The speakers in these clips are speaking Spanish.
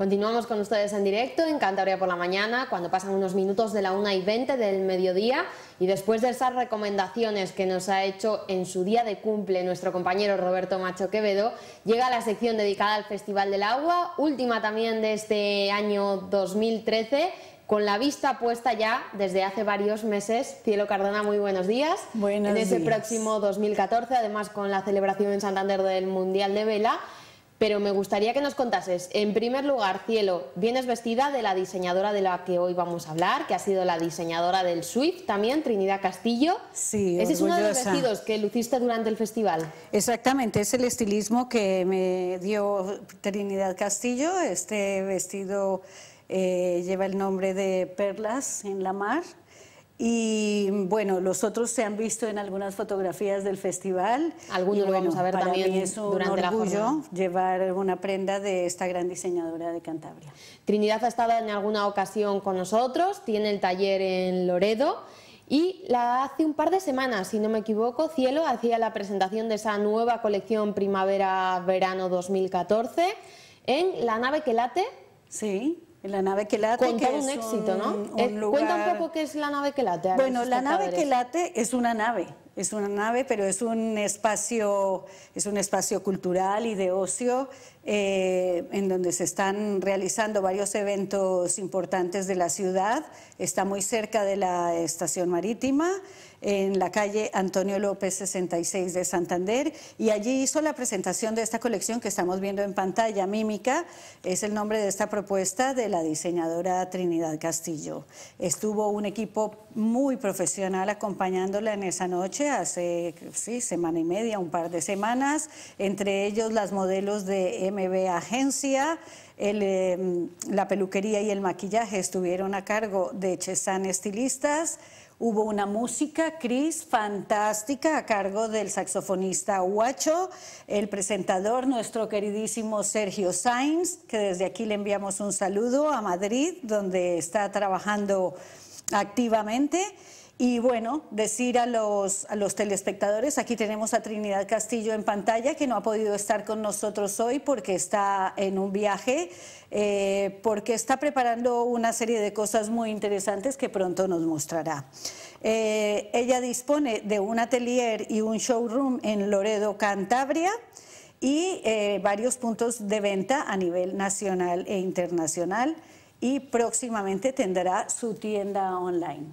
Continuamos con ustedes en directo en Cantabria por la mañana, cuando pasan unos minutos de la 1 y 20 del mediodía. Y después de esas recomendaciones que nos ha hecho en su día de cumple nuestro compañero Roberto Macho Quevedo, llega la sección dedicada al Festival del Agua, última también de este año 2013 con la vista puesta ya desde hace varios meses. Cielo Cardona, muy buenos días. Buenos en ese próximo 2014, además con la celebración en Santander del Mundial de Vela pero me gustaría que nos contases, en primer lugar, Cielo, vienes vestida de la diseñadora de la que hoy vamos a hablar, que ha sido la diseñadora del Swift también, Trinidad Castillo. Sí, Ese es uno de los vestidos que luciste durante el festival. Exactamente, es el estilismo que me dio Trinidad Castillo. Este vestido eh, lleva el nombre de Perlas en la Mar. Y bueno, los otros se han visto en algunas fotografías del festival. Algunos lo vamos a ver para también mí es un durante orgullo llevar una prenda de esta gran diseñadora de Cantabria. Trinidad ha estado en alguna ocasión con nosotros, tiene el taller en Loredo. Y la hace un par de semanas, si no me equivoco, Cielo hacía la presentación de esa nueva colección Primavera-Verano 2014 en La nave que late. Sí. La nave que late. Cuenta un éxito, ¿no? Un eh, Cuenta un poco qué es la nave que late. Bueno, la nave que late es una nave, es una nave, pero es un espacio, es un espacio cultural y de ocio eh, en donde se están realizando varios eventos importantes de la ciudad. Está muy cerca de la estación marítima, en la calle Antonio López 66 de Santander, y allí hizo la presentación de esta colección que estamos viendo en pantalla. Mímica es el nombre de esta propuesta de la diseñadora Trinidad Castillo. Estuvo un equipo muy profesional acompañándola en esa noche hace sí, semana y media, un par de semanas, entre ellos las modelos de MB Agencia. Em, la peluquería y el maquillaje estuvieron a cargo de Chesan Estilistas. Hubo una música, Cris, fantástica, a cargo del saxofonista Huacho, el presentador, nuestro queridísimo Sergio Sainz, que desde aquí le enviamos un saludo a Madrid, donde está trabajando activamente. Y bueno, decir a los, telespectadores, aquí tenemos a Trinidad Castillo en pantalla, que no ha podido estar con nosotros hoy porque está en un viaje, eh, porque está preparando una serie de cosas muy interesantes que pronto nos mostrará. Eh, ella dispone de un atelier y un showroom en Loredo, Cantabria y eh, varios puntos de venta a nivel nacional e internacional y próximamente tendrá su tienda online.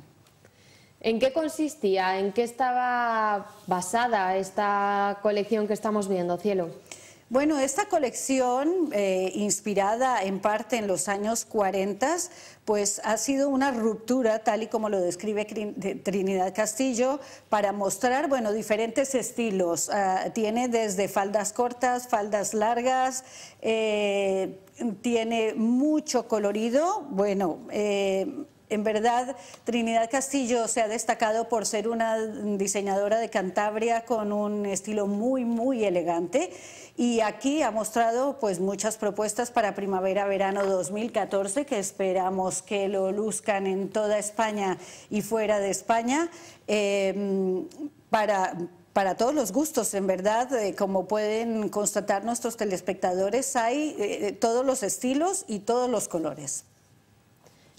¿En qué consistía? ¿En qué estaba basada esta colección que estamos viendo, Cielo? Bueno, esta colección, eh, inspirada en parte en los años 40, pues ha sido una ruptura, tal y como lo describe Trinidad Castillo, para mostrar, bueno, diferentes estilos. Ah, tiene desde faldas cortas, faldas largas, eh, tiene mucho colorido, bueno... Eh, en verdad, Trinidad Castillo se ha destacado por ser una diseñadora de Cantabria con un estilo muy, muy elegante y aquí ha mostrado pues muchas propuestas para primavera-verano 2014 que esperamos que lo luzcan en toda España y fuera de España em, para para todos los gustos, en verdad, eh, como pueden constatar nuestros telespectadores, hay eh, todos los estilos y todos los colores.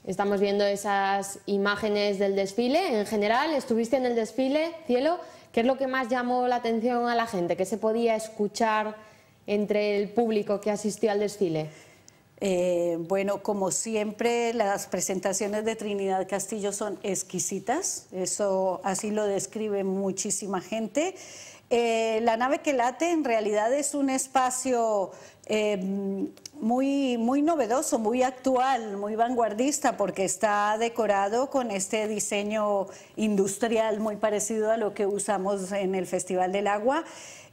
Estamos viendo esas imágenes del desfile. En general, estuviste en el desfile, Cielo. ¿Qué es lo que más llamó la atención a la gente? ¿Qué se podía escuchar entre el público que asistió al desfile? Eh, bueno, como siempre, las presentaciones de Trinidad Castillo son exquisitas. Eso así lo describe muchísima gente. Eh, la nave que late en realidad es un espacio eh, muy, muy novedoso, muy actual, muy vanguardista, porque está decorado con este diseño industrial muy parecido a lo que usamos en el Festival del Agua.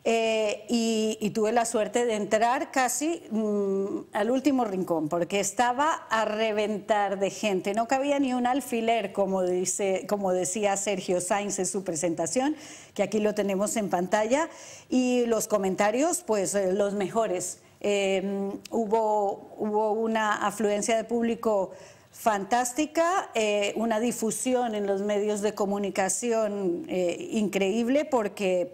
Eh, y, tuve la suerte de entrar casi mm, al último rincón, porque estaba a reventar de gente. No cabía ni un alfiler, como, dice, como decía Sergio Sainz en su presentación, que aquí lo tenemos en pantalla. Y los comentarios, pues eh, los mejores Em, hubo, una afluencia de público fantástica, eh, una difusión en los medios de comunicación eh, increíble porque,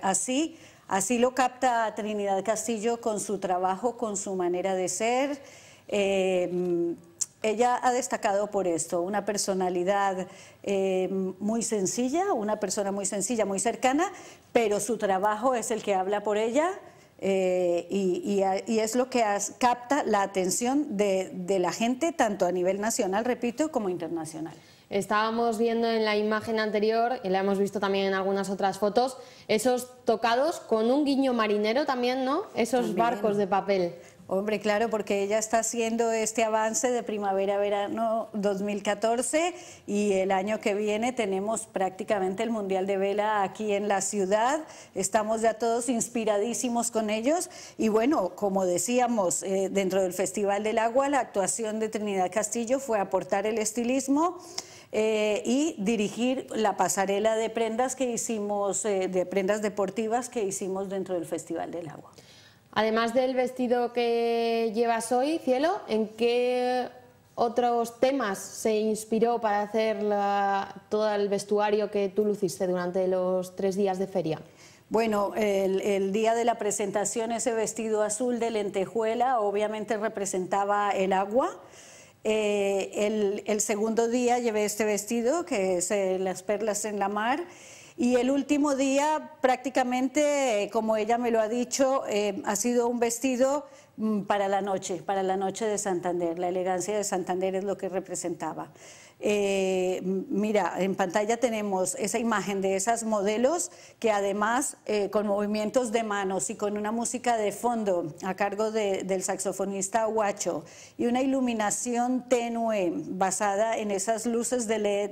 así, así lo capta Trinidad Castillo con su trabajo, con su manera de ser. Em, ella ha destacado por esto, una personalidad em, muy sencilla, una persona muy sencilla, muy cercana, pero su trabajo es el que habla por ella, eh, y, es lo que capta la atención de, la gente, tanto a nivel nacional, repito, como internacional. Estábamos viendo en la imagen anterior, y la hemos visto también en algunas otras fotos, esos tocados con un guiño marinero también, ¿no? Esos barcos de papel. Hombre, claro, porque ella está haciendo este avance de primavera-verano 2014 y el año que viene tenemos prácticamente el Mundial de Vela aquí en la ciudad. Estamos ya todos inspiradísimos con ellos y bueno, como decíamos, eh, dentro del Festival del Agua, la actuación de Trinidad Castillo fue aportar el estilismo. Eh, y dirigir la pasarela de prendas que hicimos, eh, de prendas deportivas que hicimos dentro del Festival del Agua. Además del vestido que llevas hoy, Cielo, ¿en qué otros temas se inspiró para hacer todo el vestuario que tú luciste durante los tres días de feria? Bueno, el, día de la presentación ese vestido azul de lentejuela obviamente representaba el agua. Eh, el, segundo día llevé este vestido que es eh, las perlas en la mar y el último día, prácticamente, como ella me lo ha dicho, eh, ha sido un vestido mm, para la noche, para la noche de Santander. La elegancia de Santander es lo que representaba. Eh, mira, en pantalla tenemos esa imagen de esas modelos que además eh, con movimientos de manos y con una música de fondo a cargo del saxofonista Huacho y una iluminación tenue basada en esas luces de LED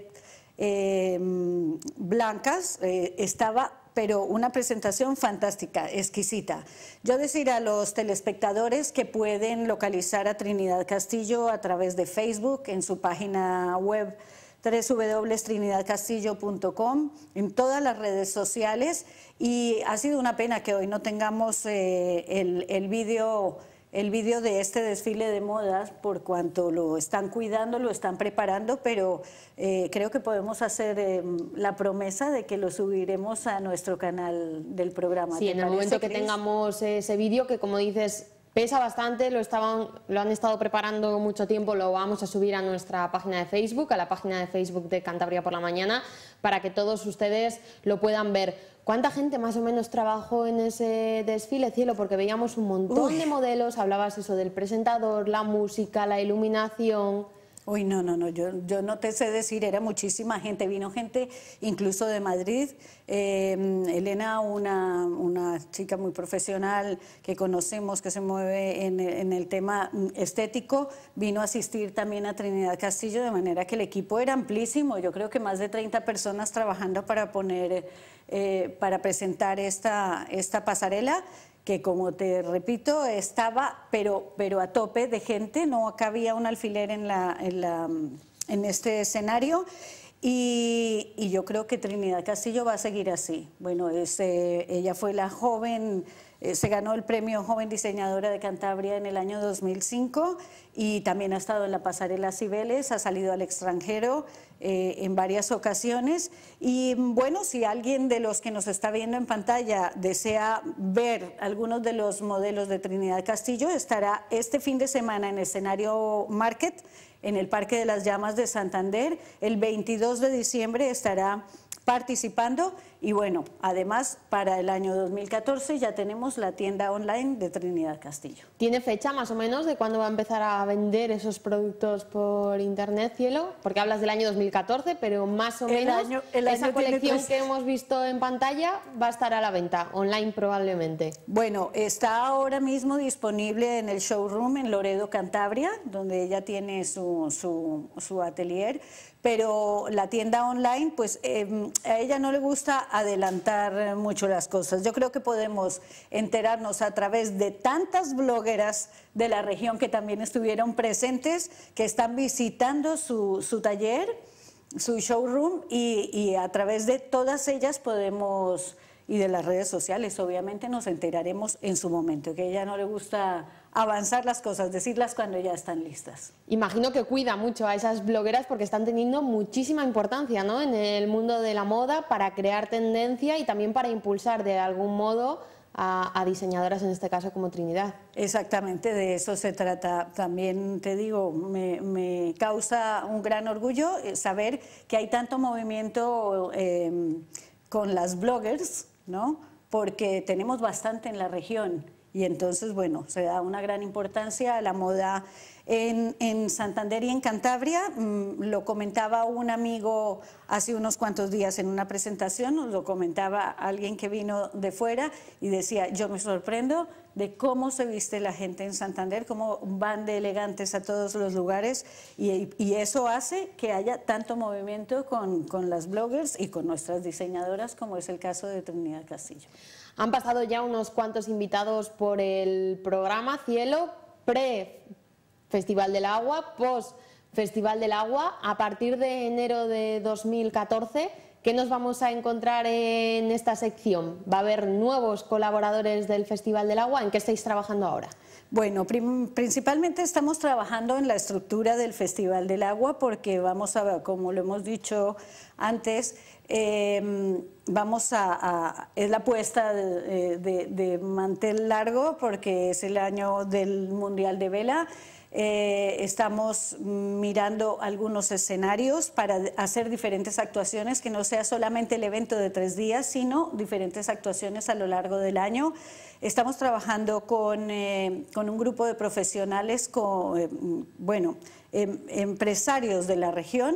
Em, blancas, eh, estaba pero una presentación fantástica, exquisita. Yo decir a los telespectadores que pueden localizar a Trinidad Castillo a través de Facebook, en su página web www.trinidadcastillo.com, en todas las redes sociales. Y ha sido una pena que hoy no tengamos eh, el, el vídeo el vídeo de este desfile de modas por cuanto lo están cuidando, lo están preparando, pero eh, creo que podemos hacer eh, la promesa de que lo subiremos a nuestro canal del programa. Sí, en el momento que tengamos ese vídeo, que como dices, Pesa bastante, lo, estaban, lo han estado preparando mucho tiempo, lo vamos a subir a nuestra página de Facebook, a la página de Facebook de Cantabria por la Mañana, para que todos ustedes lo puedan ver. ¿Cuánta gente más o menos trabajó en ese desfile, Cielo? Porque veíamos un montón de modelos, hablabas eso del presentador, la música, la iluminación... Uy, no, no, no, yo, yo no te sé decir, era muchísima gente, vino gente incluso de Madrid, em, Elena, una, una, chica muy profesional que conocemos, que se mueve en, el tema estético, vino a asistir también a Trinidad Castillo, de manera que el equipo era amplísimo, yo creo que más de 30 personas trabajando para poner, eh, para presentar esta, esta pasarela que como te repito, estaba pero, pero a tope de gente, no cabía un alfiler en, la, en, este escenario. Y, yo creo que Trinidad Castillo va a seguir así. Bueno, este, ella fue la joven eh, se ganó el premio Joven Diseñadora de Cantabria en el año 2005 y también ha estado en la pasarela Cibeles, ha salido al extranjero eh, en varias ocasiones. Y bueno, si alguien de los que nos está viendo en pantalla desea ver algunos de los modelos de Trinidad Castillo, estará este fin de semana en escenario Market en el Parque de las Llamas de Santander. El 22 de diciembre estará participando y bueno, además para el año 2014 ya tenemos la tienda online de Trinidad Castillo. ¿Tiene fecha más o menos de cuándo va a empezar a vender esos productos por internet, Cielo? Porque hablas del año 2014, pero más o menos esa colección que hemos visto en pantalla va a estar a la venta, online probablemente. Bueno, está ahora mismo disponible en el showroom en Loredo, Cantabria, donde ella tiene su, atelier, pero la tienda online, pues em, a ella no le gusta adelantar mucho las cosas. Yo creo que podemos enterarnos a través de tantas blogueras de la región que también estuvieron presentes, que están visitando su, taller, su showroom, y, a través de todas ellas podemos, y de las redes sociales, obviamente nos enteraremos en su momento, que ella no le gusta avanzar las cosas, decirlas cuando ya están listas. Imagino que cuida mucho a esas blogueras porque están teniendo muchísima importancia ¿no? en el mundo de la moda para crear tendencia y también para impulsar de algún modo a, diseñadoras, en este caso como Trinidad. Exactamente, de eso se trata. También te digo, me, causa un gran orgullo eh, saber que hay tanto movimiento em, con las bloggers, ¿no? porque tenemos bastante en la región y entonces, bueno, se da una gran importancia a la moda en, Santander y en Cantabria. Mm, lo comentaba un amigo hace unos cuantos días en una presentación, nos lo comentaba alguien que vino de fuera y decía, yo me sorprendo de cómo se viste la gente en Santander, cómo van de elegantes a todos los lugares y, eso hace que haya tanto movimiento con, con las bloggers y con nuestras diseñadoras como es el caso de Trinidad Castillo. Han pasado ya unos cuantos invitados por el programa Cielo, pre-Festival del Agua, post-Festival del Agua, a partir de enero de 2014. ¿Qué nos vamos a encontrar en esta sección? ¿Va a haber nuevos colaboradores del Festival del Agua? ¿En qué estáis trabajando ahora? Bueno, principalmente estamos trabajando en la estructura del Festival del Agua porque vamos a, como lo hemos dicho antes, Em, vamos a, es la apuesta eh, de, mantel largo porque es el año del Mundial de Vela. Eh, estamos mirando algunos escenarios para hacer diferentes actuaciones, que no sea solamente el evento de tres días, sino diferentes actuaciones a lo largo del año. Estamos trabajando con, eh, con un grupo de profesionales, con, em, bueno, em, empresarios de la región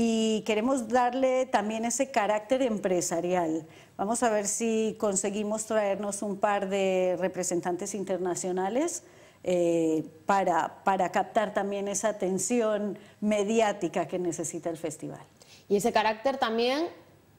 y queremos darle también ese carácter empresarial. Vamos a ver si conseguimos traernos un par de representantes internacionales. Eh, para, para captar también esa atención mediática que necesita el festival. Y ese carácter también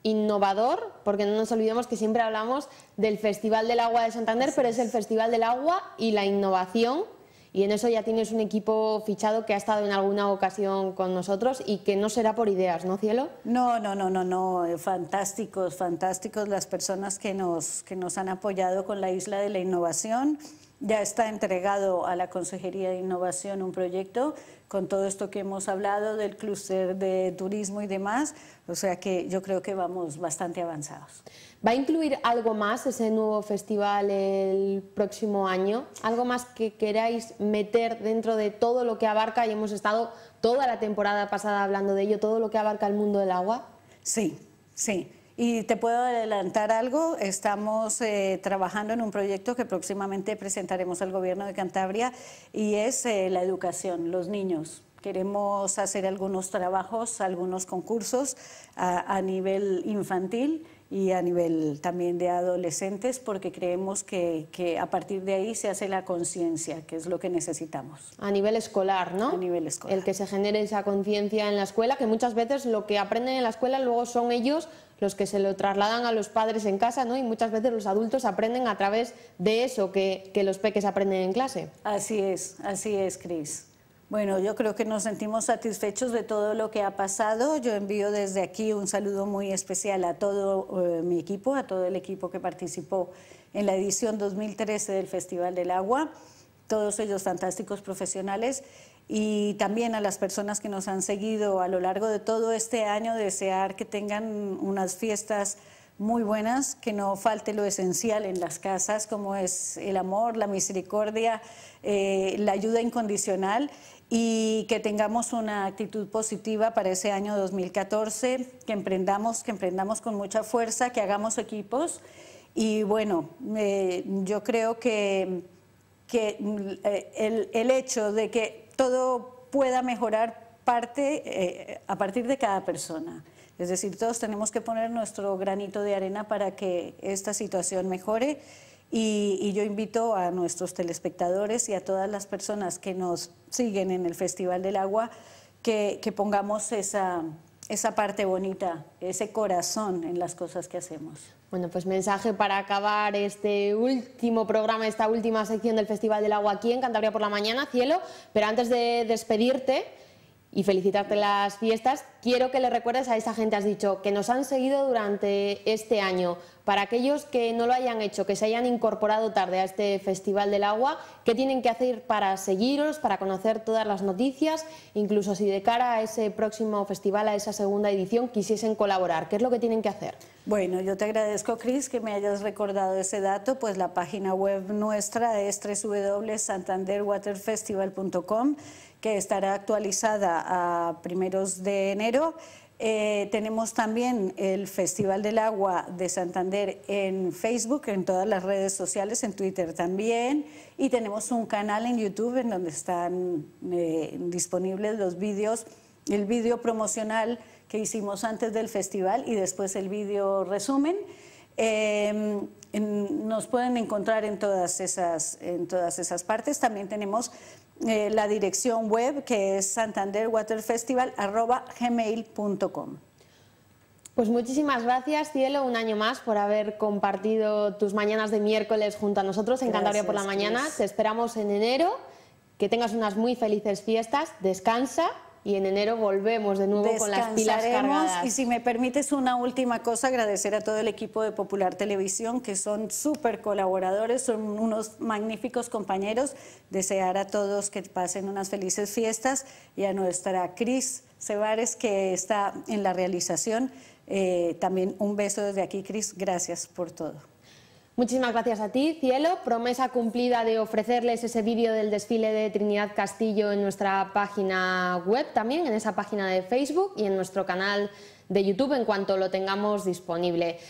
innovador, porque no nos olvidemos que siempre hablamos del Festival del Agua de Santander, pero es el Festival del Agua y la innovación y en eso ya tienes un equipo fichado que ha estado en alguna ocasión con nosotros y que no será por ideas, ¿no, Cielo? No, no, no, no, no. Fantásticos, fantásticos las personas que nos, que nos han apoyado con la Isla de la Innovación. Ya está entregado a la Consejería de Innovación un proyecto con todo esto que hemos hablado del clúster de turismo y demás, o sea que yo creo que vamos bastante avanzados. ¿Va a incluir algo más ese nuevo festival el próximo año? ¿Algo más que queráis meter dentro de todo lo que abarca, y hemos estado toda la temporada pasada hablando de ello, todo lo que abarca el mundo del agua? Sí, sí. Y te puedo adelantar algo, estamos eh, trabajando en un proyecto que próximamente presentaremos al gobierno de Cantabria y es eh, la educación, los niños. Queremos hacer algunos trabajos, algunos concursos a, nivel infantil y a nivel también de adolescentes, porque creemos que, que a partir de ahí se hace la conciencia, que es lo que necesitamos. A nivel escolar, ¿no? A nivel escolar. El que se genere esa conciencia en la escuela, que muchas veces lo que aprenden en la escuela luego son ellos los que se lo trasladan a los padres en casa, ¿no? Y muchas veces los adultos aprenden a través de eso que, que los peques aprenden en clase. Así es, así es, Cris. Bueno, yo creo que nos sentimos satisfechos de todo lo que ha pasado. Yo envío desde aquí un saludo muy especial a todo eh, mi equipo, a todo el equipo que participó en la edición 2013 del Festival del Agua. Todos ellos fantásticos profesionales y también a las personas que nos han seguido a lo largo de todo este año, desear que tengan unas fiestas muy buenas, que no falte lo esencial en las casas, como es el amor, la misericordia, eh, la ayuda incondicional y que tengamos una actitud positiva para ese año 2014, que emprendamos, que emprendamos con mucha fuerza, que hagamos equipos. Y bueno, eh, yo creo que, que eh, el, el hecho de que todo pueda mejorar parte, eh, a partir de cada persona. Es decir, todos tenemos que poner nuestro granito de arena para que esta situación mejore. Y, yo invito a nuestros telespectadores y a todas las personas que nos siguen en el Festival del Agua que pongamos esa, esa parte bonita, ese corazón en las cosas que hacemos. Bueno, pues mensaje para acabar este último programa, esta última sección del Festival del Agua aquí en Cantabria por la Mañana, Cielo. Pero antes de despedirte y felicitarte las fiestas, quiero que le recuerdes a esa gente, has dicho, que nos han seguido durante este año. Para aquellos que no lo hayan hecho, que se hayan incorporado tarde a este Festival del Agua, ¿qué tienen que hacer para seguiros, para conocer todas las noticias? Incluso si de cara a ese próximo festival, a esa segunda edición, quisiesen colaborar, ¿qué es lo que tienen que hacer? Bueno, yo te agradezco, Cris, que me hayas recordado ese dato. Pues la página web nuestra es www.santanderwaterfestival.com, que estará actualizada a primeros de enero. Eh, tenemos también el Festival del Agua de Santander en Facebook, en todas las redes sociales, en Twitter también. Y tenemos un canal en YouTube en donde están eh, disponibles los vídeos, el vídeo promocional que hicimos antes del festival y después el vídeo resumen. Em, nos pueden encontrar en todas, esas, en todas esas partes. También tenemos eh, la dirección web que es santanderwaterfestival.gmail.com. Pues muchísimas gracias, Cielo, un año más por haber compartido tus mañanas de miércoles junto a nosotros en Cantabria por la mañana. Te esperamos en enero. Que tengas unas muy felices fiestas. Descansa y en enero volvemos de nuevo con las pilas cargadas. Y si me permites una última cosa, agradecer a todo el equipo de Popular Televisión, que son súper colaboradores, son unos magníficos compañeros. Desear a todos que pasen unas felices fiestas y a nuestra Cris Cebares, que está en la realización. Eh, también un beso desde aquí, Cris. Gracias por todo. Muchísimas gracias a ti, Cielo. Promesa cumplida de ofrecerles ese vídeo del desfile de Trinidad Castillo en nuestra página web, también en esa página de Facebook y en nuestro canal de YouTube en cuanto lo tengamos disponible.